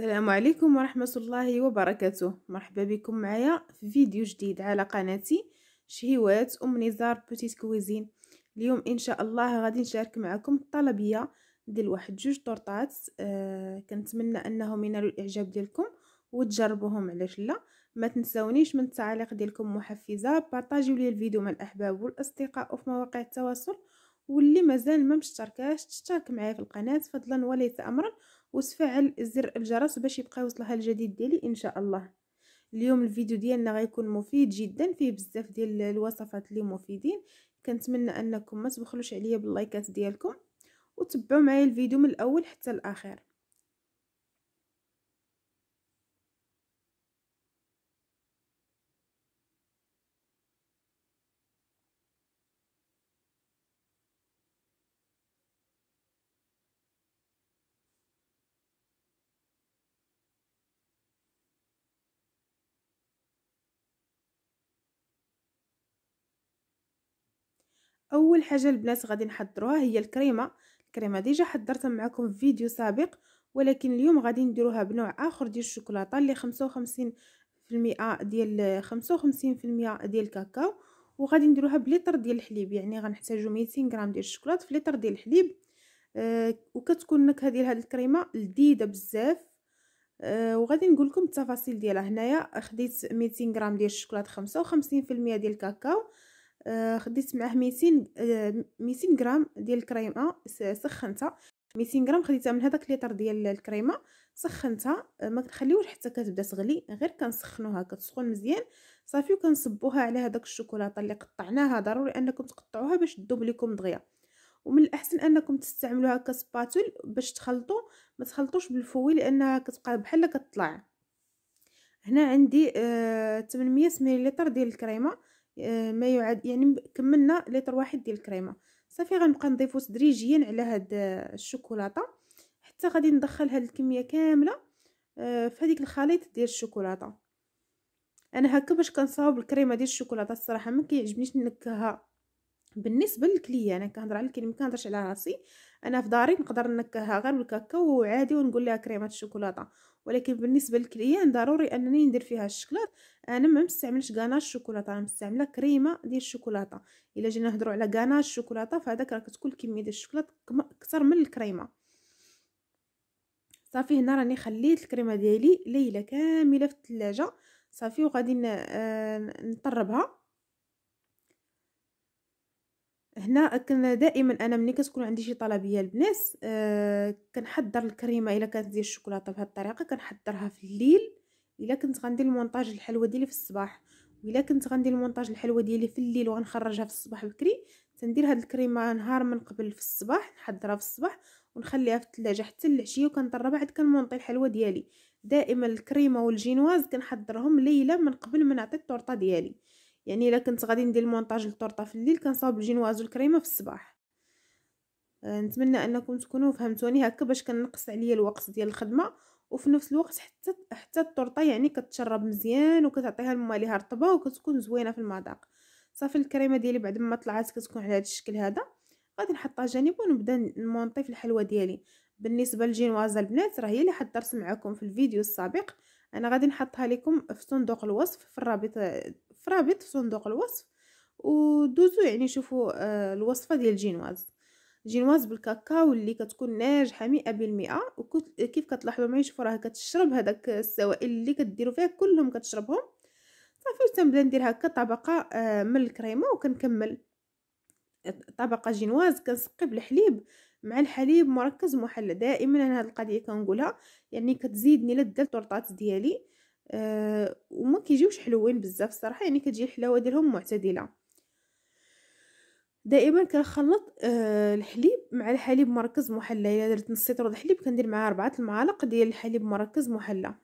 السلام عليكم ورحمة الله وبركاته مرحبا بكم معايا في فيديو جديد على قناتي شهيوات أم نزار بوتيت كويزين اليوم إن شاء الله غادي نشارك معكم الطلبية ديال واحد جوج طرطات آه كنتمنى أنهم ينالوا الإعجاب ديالكم وتجربوهم علاش لا ما تنسونيش من التعليق ديالكم محفزة بارطاجيو لي الفيديو مع الأحباب والأصدقاء وفي مواقع التواصل واللي مازال ما مشتركاش تشترك معايا في القناة فضلا وليس أمرا وتفعل زر الجرس باش يبقى يوصلها الجديد ديالي ان شاء الله اليوم الفيديو ديالنا غيكون مفيد جدا فيه بزاف ديال الوصفات اللي مفيدين كنتمنى انكم ما تبخلوش عليا باللايكات ديالكم وتبعوا معايا الفيديو من الاول حتى الاخير اول حاجه البنات غادي نحضروها هي الكريمه الكريمه ديجا حضرتها معكم في فيديو سابق ولكن اليوم غادي نديروها بنوع اخر ديال الشوكولاته اللي 55 ديال 55 ديال الكاكاو وغادي نديروها بليتر ديال الحليب يعني غنحتاجو 200 غرام ديال الشوكولاط في لتر ديال الحليب آه وكتكون النكهه ديال هذه الكريمه لذيذه بزاف آه وغادي نقول لكم التفاصيل ديالها هنايا خديت 200 غرام ديال الشوكولاط 55% ديال الكاكاو آه، خديت معاه ميتين آه، ميتين غرام ديال الكريمه سخنتها ميتين غرام خديتها من هذاك ليتر ديال الكريمه سخنتها آه، ما حتى كتبدا تغلي غير كنسخنوها كتسخن مزيان صافي وكنصبوها على هذاك الشوكولاته اللي قطعناها ضروري انكم تقطعوها باش تذوب لكم دغيا ومن الاحسن انكم تستعملوها كسباتول باش تخلطوا ما تخلطوش بالفوي لانها كتبقى بحال كتطلع هنا عندي 800 مليلتر ديال الكريمه آه، ما يعاد يعني كملنا لتر واحد ديال الكريمه صافي غنبقى نضيفو تدريجيا على هاد آه، الشوكولاته حتى غادي ندخل هاد الكميه كامله آه، في هذيك الخليط ديال الشوكولاته انا هكا باش كنصاوب الكريمه ديال الشوكولاته الصراحه ما كيعجبنيش نكهها بالنسبه للكليه انا كنهضر على الكليه ما كنهضرش على راسي انا في داري نقدر نكهها غير بالكاكاو وعادي ونقول لها كريمه الشوكولاته ولكن بالنسبه للكليان ضروري انني ندير فيها الشكلاط انا ما مستعملش غاناش شوكولاته انا مستعمله كريمه ديال الشوكولاته الا جينا نهضروا على غاناش شوكولاته فهداك راه كتكون كميه ديال الشكلاط اكثر من الكريمه صافي هنا راني خليت الكريمه ديالي ليله كامله في الثلاجه صافي وغادي آه، نطربها هنا كن دائما انا ملي كتكون عندي شي طلبيه البنات آه كنحضر الكريمه الا كانت ديال الشوكولاته بهذه الطريقه كنحضرها في الليل الا كنت غندير المونتاج الحلوه ديالي في الصباح والا كنت غندير المونتاج الحلوه ديالي في الليل وغنخرجها في الصباح بكري تندير هاد الكريمه نهار من قبل في الصباح نحضرها في الصباح ونخليها في الثلاجه حتى العشيه وكنضرب بعد كنمونطي الحلوه ديالي دائما الكريمه والجينواز كنحضرهم ليله من قبل ما نعطي الطورطه ديالي يعني الا كنت غادي ندير المونتاج للطورطه في الليل كنصاوب الجينواز والكريمه في الصباح آه، نتمنى انكم تكونوا فهمتوني هكا باش كنقص عليا الوقت ديال الخدمه وفي نفس الوقت حتى حتى الطورطه يعني كتشرب مزيان وكتعطيها الماء ليها رطبه وكتكون زوينه في المذاق صافي الكريمه ديالي بعد ما طلعت كتكون على هذا الشكل هذا غادي نحطها جانب ونبدا نمونطي في الحلوه ديالي بالنسبه للجينواز البنات راه هي اللي حضرت معكم في الفيديو السابق انا غادي نحطها لكم في صندوق الوصف في الرابط في رابط في صندوق الوصف ودوزوا يعني شوفوا آه، الوصفه ديال الجينواز جينواز بالكاكاو اللي كتكون ناجحه مئة بالمئة وكيف كتلاحظوا معايا شوفوا راه كتشرب هذاك السوائل اللي كديروا فيها كلهم كتشربهم صافي وتنبدا ندير هكا طبقه آه، من الكريمه وكنكمل طبقه جينواز كنسقي بالحليب مع الحليب مركز محلى دائما انا هاد القضيه كنقولها يعني كتزيدني لذه التورطات ديالي وما كيجيوش حلوين بزاف الصراحه يعني كتجي الحلاوه ديالهم معتدله دائما كنخلط آه، الحليب مع الحليب مركز محلى الا درت نص سيترو الحليب كندير معاه ربعة المعالق ديال الحليب مركز محلى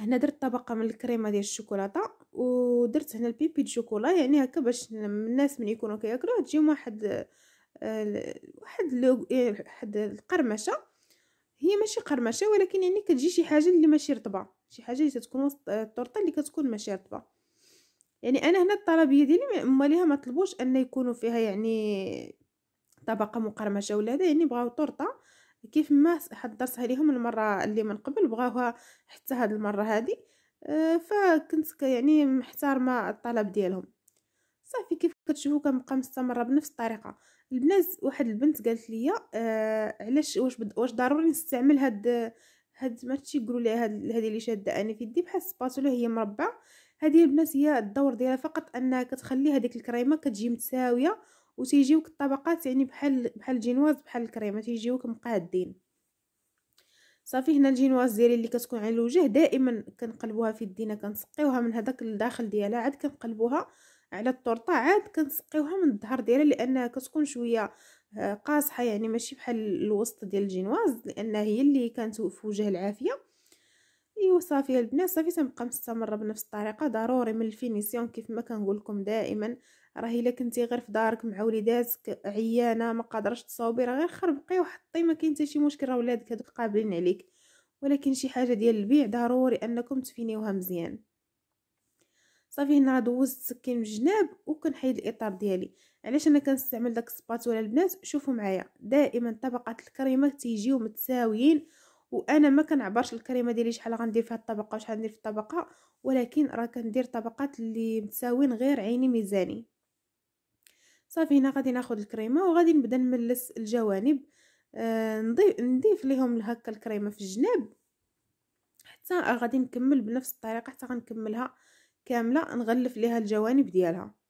هنا درت طبقه من الكريمه ديال الشوكولاته ودرت هنا البيبي د شوكولا يعني هكا باش الناس من يكونوا كياكلوها تجيهم واحد آه، واحد يعني واحد القرمشه هي ماشي قرمشه ولكن يعني كتجي شي حاجه اللي ماشي رطبه شي حاجه اللي تتكون وسط التورته اللي كتكون ماشي رطبه يعني انا هنا الطلبيه ديالي ماليها ما طلبوش ان يكونوا فيها يعني طبقه مقرمشه ولا هذا يعني بغاو طورطه كيف ما حضرتها ليهم المره اللي من قبل بغاوها حتى هاد المره هذه آه، فكنت يعني محترمه الطلب ديالهم صافي كيف كتشوفوا كنبقى مستمره بنفس الطريقه البنات واحد البنت قالت لي آه، علاش واش واش ضروري نستعمل هاد هاد تشي يقولوا ليها هذه اللي شاده انا في يدي بحال السباتولا هي مربع هذه البنات هي الدور ديالها فقط انها كتخلي هذيك الكريمه كتجي متساويه وتيجيوك الطبقات يعني بحال بحال الجينواز بحال الكريمه تيجيوك مقادين صافي هنا الجينواز ديالي اللي كتكون على الوجه دائما كنقلبوها في يدينا كنسقيوها من هذاك الداخل ديالها عاد كنقلبوها على التورطه عاد كنسقيوها من الظهر ديالها لانها كتكون شويه قاصحه يعني ماشي بحال الوسط ديال الجينواز لان هي اللي كانت في وجه العافيه ايوا صافي البنات صافي تنبقى مستمره بنفس الطريقه ضروري من الفينيسيون كيف ما كنقول لكم دائما راه الا كنتي غير في دارك مع وليداتك عيانه ما قادرش تصاوبي راه غير خربقي وحطي ما كاين حتى شي مشكل راه ولادك هذوك قابلين عليك ولكن شي حاجه ديال البيع ضروري انكم تفينيوها مزيان صافي هنا دوزت السكين من الجناب وكنحيد الاطار ديالي علاش انا كنستعمل داك السباتولا البنات شوفوا معايا دائما طبقات الكريمه تيجيو متساويين وانا ما كنعبرش الكريمه ديالي شحال غندير فيها الطبقه وشحال ندير في الطبقه ولكن راه كندير طبقات اللي متساويين غير عيني ميزاني صافي هنا غادي ناخذ الكريمه وغادي نبدا نملس الجوانب آه نضيف نضيف ليهم هكا الكريمه في الجناب حتى غادي نكمل بنفس الطريقه حتى غنكملها كامله نغلف ليها الجوانب ديالها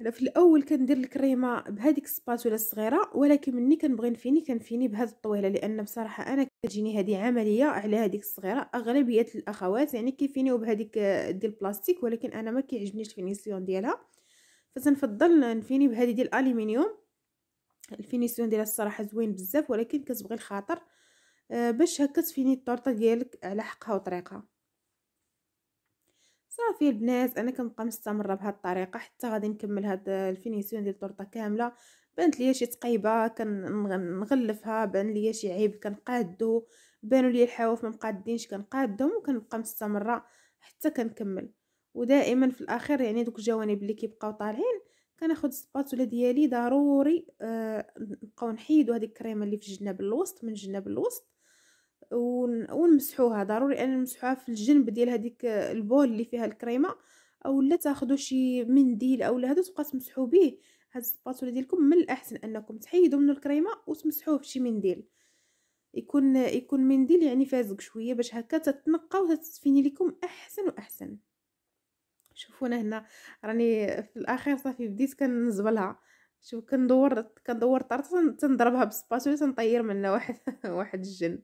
انا في الاول كندير الكريمه بهذيك السباتولا الصغيره ولكن ملي كنبغي نفيني كنفيني بهذه الطويله لان بصراحه انا كتجيني هذه عمليه على هذيك الصغيره اغلبيه الاخوات يعني كيفينيو بهذيك ديال البلاستيك ولكن انا ما كيعجبنيش الفينيسيون ديالها فتنفضل نفيني بهذه ديال الالومنيوم الفينيسيون ديالها الصراحه زوين بزاف ولكن كتبغي الخاطر آه، باش هكا تفيني الطورطه ديالك على حقها وطريقها صافي البنات انا كنبقى مستمره الطريقه حتى غادي نكمل هاد الفينيسيون ديال الطرطه كامله بانت ليا شي تقيبه كنغلفها بان ليا شي عيب كنقادو بانوا لي الحواف ما مقادينش كنقادهم وكنبقى مستمره حتى كنكمل ودائما في الاخير يعني دوك الجوانب اللي كيبقاو طالعين كناخذ السباتولا ديالي ضروري آه، نبقاو آه نحيدو هذيك الكريمه اللي في الجناب الوسط من الجناب الوسط ونمسحوها ضروري ان نمسحوها في الجنب ديال هذيك البول اللي فيها الكريمه او لا تاخذوا شي منديل او لا هذا تبقى تمسحوا به هاد السباتولا ديالكم من الاحسن انكم تحيدوا منه الكريمه وتمسحوه بشي منديل يكون يكون منديل يعني فازق شويه باش هكا تتنقى وتتفيني لكم احسن واحسن شوفونا هنا راني في الاخير صافي بديت كنزبلها شوف كندور كندور طرطه تنضربها بالسباتولا تنطير منها واحد واحد الجن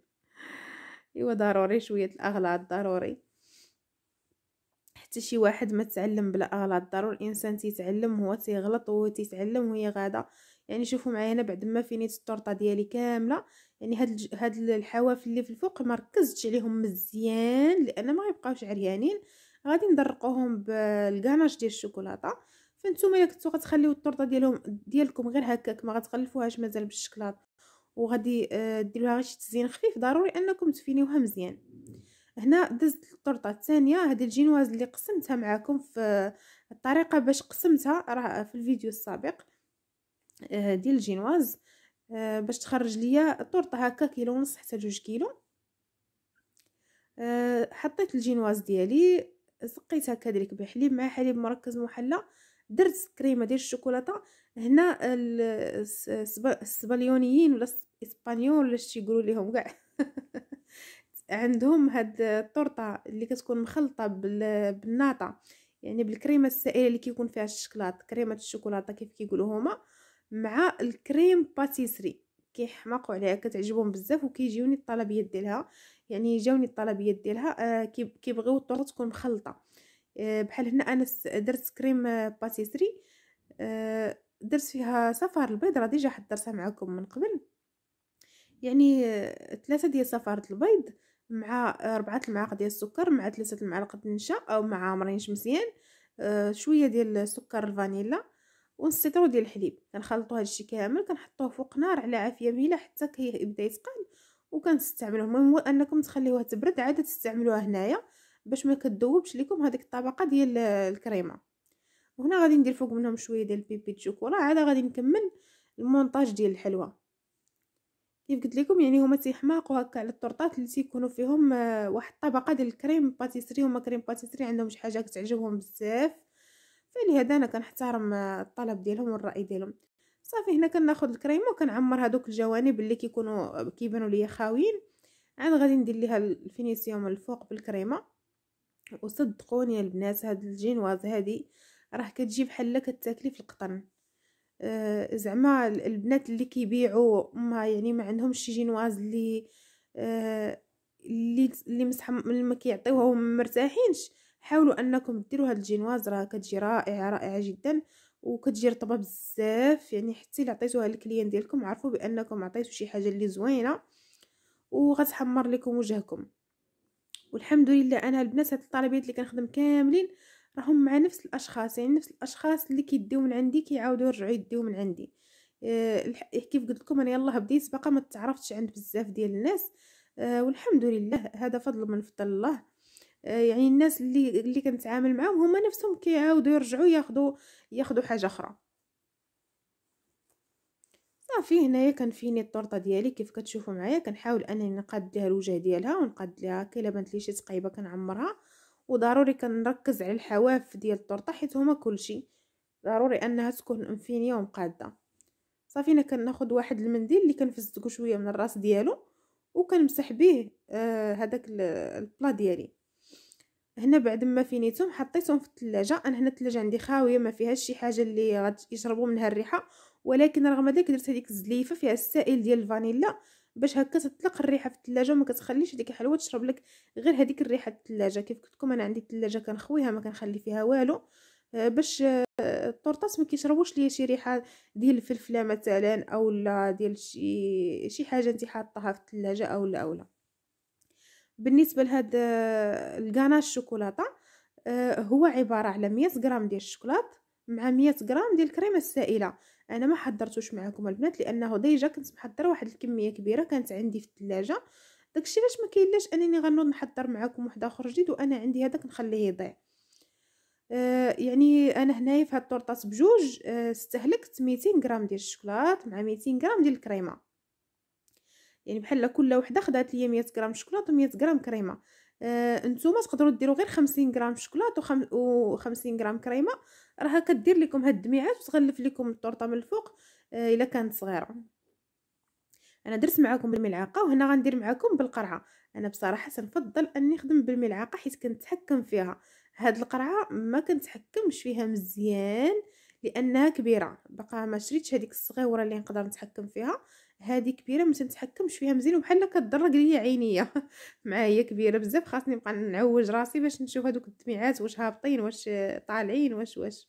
ايوا ضروري شويه الاغلاط ضروري حتى شي واحد ما تعلم بلا اغلاط ضروري الانسان تيتعلم هو تيغلط وهو تيتعلم وهي غاده يعني شوفوا معايا هنا بعد ما فينيت التورطه ديالي كامله يعني هاد هاد الحواف اللي في الفوق ما ركزتش عليهم مزيان لان ما غيبقاوش عريانين غادي ندرقوهم بالكاناج ديال الشوكولاته فانتوما الا كنتو غتخليو التورطه ديالهم ديالكم غير هكاك ما غتغلفوهاش مازال بالشكلاط وغادي آه، دير لها شي تزيين خفيف ضروري انكم تفينيوها مزيان هنا دزت الطرطه الثانيه هذه الجينواز اللي قسمتها معكم في الطريقه باش قسمتها راه في الفيديو السابق آه، ديال الجينواز آه، باش تخرج ليا الطرطه هكا كيلو ونص حتى جوج كيلو حطيت الجينواز ديالي سقيتها كذلك بحليب مع حليب مركز محلى درت كريمه ديال الشوكولاته هنا السبليونيين ولا الاسبانيول ولا شي يقولوا ليهم كاع عندهم هاد الطرطه اللي كتكون مخلطه بالناطه يعني بالكريمه السائله اللي كيكون فيها الشكلاط كريمه الشوكولاته كيف كيقولوا هما مع الكريم باتيسري كيحماقوا عليها كتعجبهم بزاف وكيجيوني الطلبيات ديالها يعني جاوني الطلبيات ديالها آه، كيبغيو الطرطه تكون مخلطه بحال هنا انا درت كريم باتيسري آه، درت فيها صفار البيض راه ديجا حضرتها معكم من قبل يعني ثلاثة ديال صفار البيض مع ربعة المعالق ديال السكر مع ثلاثة المعالق ديال النشا او مع مرين مزيان آه، شويه ديال السكر الفانيلا ونص ديال الحليب كنخلطوا هادشي كامل كنحطوه فوق نار على عافيه مهيله حتى كيبدا يتقال وكنستعملوه المهم هو انكم تخليوه تبرد عاد تستعملوها هنايا باش ما كتذوبش لكم هذيك الطبقه ديال الكريمه وهنا غادي ندير فوق منهم شويه ديال بيبي شوكولا عاد غادي نكمل المونتاج ديال الحلوه كيف قلت لكم يعني هما تيحماقوا هكا على التورطات اللي تيكونوا فيهم آه، واحد الطبقه ديال الكريم باتيسري هما كريم باتيسري عندهم شي حاجه كتعجبهم بزاف فلهذا انا كنحترم آه، الطلب ديالهم والراي ديالهم صافي هنا كناخذ الكريمه وكنعمر هذوك الجوانب اللي كيكونوا آه، كيبانوا ليا خاويين عاد غادي ندير ليها الفينيسيوم الفوق بالكريمه وصدقوني يا البنات هاد الجينواز هادي راه كتجي بحال كتاكلي في القطن آه زعما البنات اللي كيبيعوا ما يعني ما عندهمش شي جينواز اللي آه اللي اللي مسح ما كيعطيوها مرتاحينش حاولوا انكم ديروا هاد الجينواز راه كتجي رائعه رائعه جدا وكتجي رطبه بزاف يعني حتى الا عطيتوها للكليان ديالكم عرفوا بانكم عطيتو شي حاجه اللي زوينه وغتحمر لكم وجهكم والحمد لله انا البنات هاد الطالبات اللي كنخدم كاملين راهم مع نفس الاشخاص يعني نفس الاشخاص اللي كيديو من عندي كيعاودوا يرجعوا يديو من عندي أه كيف قلت لكم انا يلاه بديت باقا ما تعرفتش عند بزاف ديال الناس أه والحمد لله هذا فضل من فضل الله أه يعني الناس اللي اللي كنتعامل معاهم هما نفسهم كيعاودوا يرجعوا ياخذوا ياخذوا حاجه اخرى صافي آه، هنايا كنفيني الطرطه ديالي كيف كتشوفوا معايا كنحاول انني نقاد ليها الوجه ديالها ونقاد ليها كي بانت لي شي ثقيبه كنعمرها وضروري كنركز على الحواف ديال الطرطه حيت هما كلشي ضروري انها تكون انفينيه ومقاده صافي انا كناخذ واحد المنديل اللي كنفزتكو شويه من الراس ديالو وكنمسح به هذاك آه البلا ديالي هنا بعد ما فينيتهم حطيتهم في الثلاجه انا هنا الثلاجه عندي خاويه ما فيهاش شي حاجه اللي غتشربوا منها الريحه ولكن رغم ذلك درت هذيك الزليفه فيها السائل ديال الفانيلا باش هكا تطلق الريحه في الثلاجه وما كتخليش هذيك الحلوه تشرب لك غير هذيك الريحه الثلاجه كيف قلت لكم انا عندي الثلاجه كنخويها ما كنخلي فيها والو آه، باش آه، الطورطاس ما كيشربوش ليا شي ريحه ديال الفلفله مثلا اولا ديال شي شي حاجه انت حاطاها في الثلاجه اولا اولا بالنسبه لهاد آه، الكاناش الشوكولاته هو عباره على 100 غرام ديال الشوكولاط مع 100 غرام ديال الكريمه السائله انا ما حضرتوش معكم البنات لانه ديجا كنت محضره واحد الكميه كبيره كانت عندي في الثلاجه داكشي علاش ما كاينلاش انني غنوض نحضر معكم واحد اخر جديد وانا عندي هذاك نخليه يضيع آه يعني انا هنايا في هاد الطورطات بجوج آه استهلكت 200 غرام ديال الشوكولات مع 200 غرام ديال الكريمه يعني بحال كل وحده خدات ليا 100 غرام شكلاط و100 غرام كريمه آه نتوما تقدروا ديروا غير 50 غرام شوكولاط و50 غرام كريمه راه كدير لكم هاد الدميعات وتغلف لكم التورته من الفوق آه الا كانت صغيره انا درت معاكم بالملعقه وهنا غندير معاكم بالقرعه انا بصراحه تنفضل اني نخدم بالملعقه حيت كنتحكم فيها هاد القرعه ما كنتحكمش فيها مزيان لانها كبيره بقى ما شريتش هذيك الصغيره اللي نقدر نتحكم فيها هذه كبيره ما تنتحكمش فيها مزيان وبحال كتضرق ليا عينيا معايا كبيره بزاف خاصني نبقى نعوج راسي باش نشوف هذوك التميعات واش هابطين واش طالعين واش واش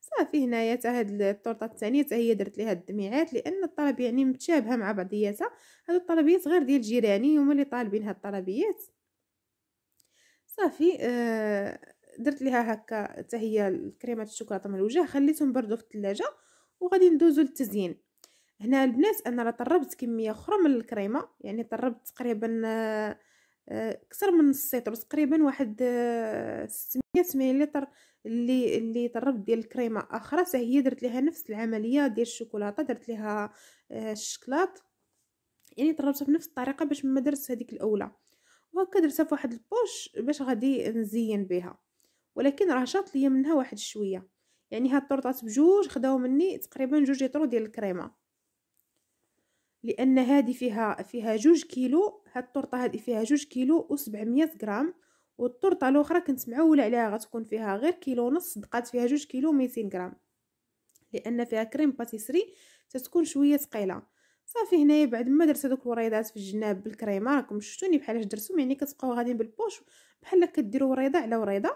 صافي هنايا حتى هاد التورطه الثانيه حتى هي درت ليها الدميعات لان الطلب يعني متشابهه مع بعضياتها هادو الطلبيات غير ديال جيراني هما اللي طالبين هاد الطلبيات صافي آه درت ليها هكا حتى هي الكريمه الشوكولاته من الوجه خليتهم بردوا في الثلاجه وغادي ندوزو للتزيين هنا البنات انا راه طربت كميه اخرى من الكريمه يعني طربت تقريبا آه، اكثر من نص لتر تقريبا واحد 600 آه، مليلتر اللي اللي طربت ديال الكريمه اخرى حتى هي درت ليها نفس العمليه ديال الشوكولاته درت ليها آه، الشكلاط يعني طربتها بنفس الطريقه باش ما درتش هذيك الاولى وهكا درتها في واحد البوش باش غادي نزين بها ولكن راه شاط ليا منها واحد شويه يعني هاد الطرطات بجوج خداو مني تقريبا جوج لتر ديال الكريمه لان هذه فيها فيها جوج كيلو هاد الطرطه هذه فيها جوج كيلو و700 غرام والطرطه الاخرى كنت معوله عليها غتكون فيها غير كيلو ونص دقات فيها جوج كيلو 200 غرام لان فيها كريم باتيسري تتكون شويه ثقيله صافي هنايا بعد ما درت هذوك الوريضات في الجناب بالكريمه راكم شفتوني بحالاش درتهم يعني كتبقاو غاديين بالبوش بحال كديروا وريضه على وريضه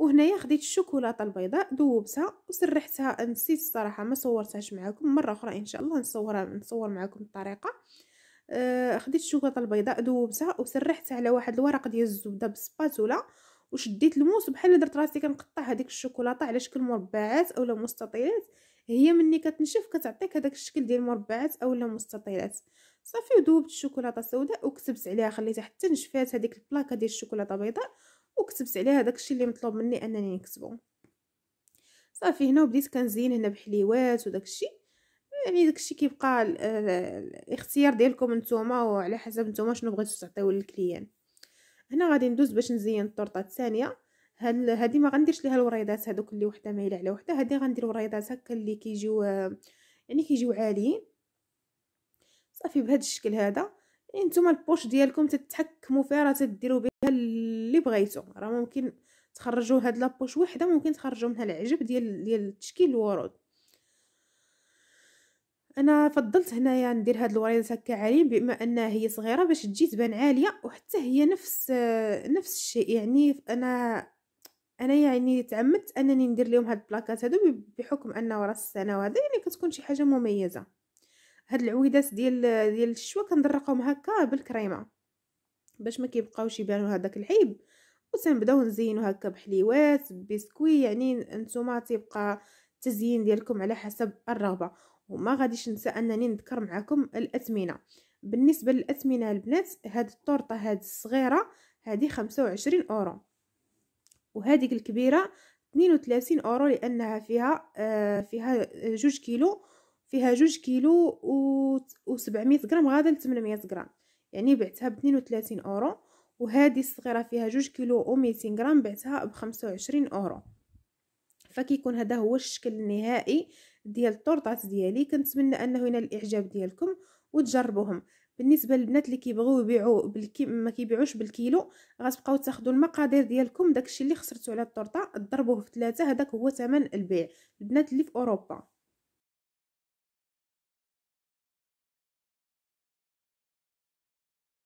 وهنايا خديت الشوكولاته البيضاء ذوبتها وسرحتها نسيت الصراحه ما صورتهاش معكم مره اخرى ان شاء الله نصورها نصور معكم الطريقه آه خديت الشوكولاته البيضاء ذوبتها وسرحتها على واحد الورق ديال الزبده بالسباتولا وشديت الموس بحال درت راسي كنقطع هذيك الشوكولاته على شكل مربعات اولا مستطيلات هي ملي كتنشف كتعطيك هذاك الشكل ديال المربعات اولا مستطيلات صافي وذوبت الشوكولاته السوداء وكتبت عليها خليتها حتى نشفات هذيك البلاكه ديال الشوكولاته بيضاء وكتبت عليها هذاك الشيء اللي مطلوب مني انني نكتبه صافي هنا وبديت كنزين هنا بحليوات وداك الشيء يعني داك الشيء كيبقى الاختيار ديالكم نتوما وعلى حسب نتوما شنو بغيتو تعطيو للكليان هنا غادي ندوز باش نزين الطرطه الثانيه هاد هادي ما غنديرش ليها الوريضات هادوك اللي وحده مايله على وحده هادي غندير وريضات هكا اللي كيجيو يعني كيجيو عاليين صافي بهذا الشكل هذا يعني نتوما البوش ديالكم تتحكموا فيها راه تديروا بها اللي بغيتو راه ممكن تخرجوا هاد لابوش وحده ممكن تخرجوا منها العجب ديال ديال التشكيل الورود انا فضلت هنايا ندير هاد الوريدات هكا عاليين بما انها هي صغيره باش تجي تبان عاليه وحتى هي نفس نفس الشيء يعني انا انا يعني تعمدت انني ندير لهم هاد البلاكات هادو بحكم ان راس السنه وهذا يعني كتكون شي حاجه مميزه هاد العويدات ديال ديال الشوا كندرقهم هكا بالكريمه باش ما كيبقاوش يبانوا هذاك العيب وتنبداو نزينو هكا بحليوات بسكوي يعني نتوما تيبقى التزيين ديالكم على حسب الرغبه وما غاديش ننسى انني نذكر معكم الاثمنه بالنسبه للاثمنه البنات هاد الطورطه هاد الصغيره هادي 25 اورو وهذيك الكبيره 32 اورو لانها فيها آه فيها جوج كيلو فيها جوج كيلو و 700 غرام غادا ل 800 غرام يعني بعتها ب 32 اورو وهذه الصغيره فيها جوج كيلو و ميتين غرام بعتها بخمسة وعشرين اورو فكيكون هذا هو الشكل النهائي ديال الطرطات ديالي كنتمنى انه ينال الاعجاب ديالكم وتجربوهم بالنسبه للبنات اللي كيبغيو يبيعوا بالكي ما كيبيعوش بالكيلو غتبقاو تاخذوا المقادير ديالكم داكشي اللي خسرتو على الطرطه ضربوه في ثلاثه هذاك هو ثمن البيع البنات اللي في اوروبا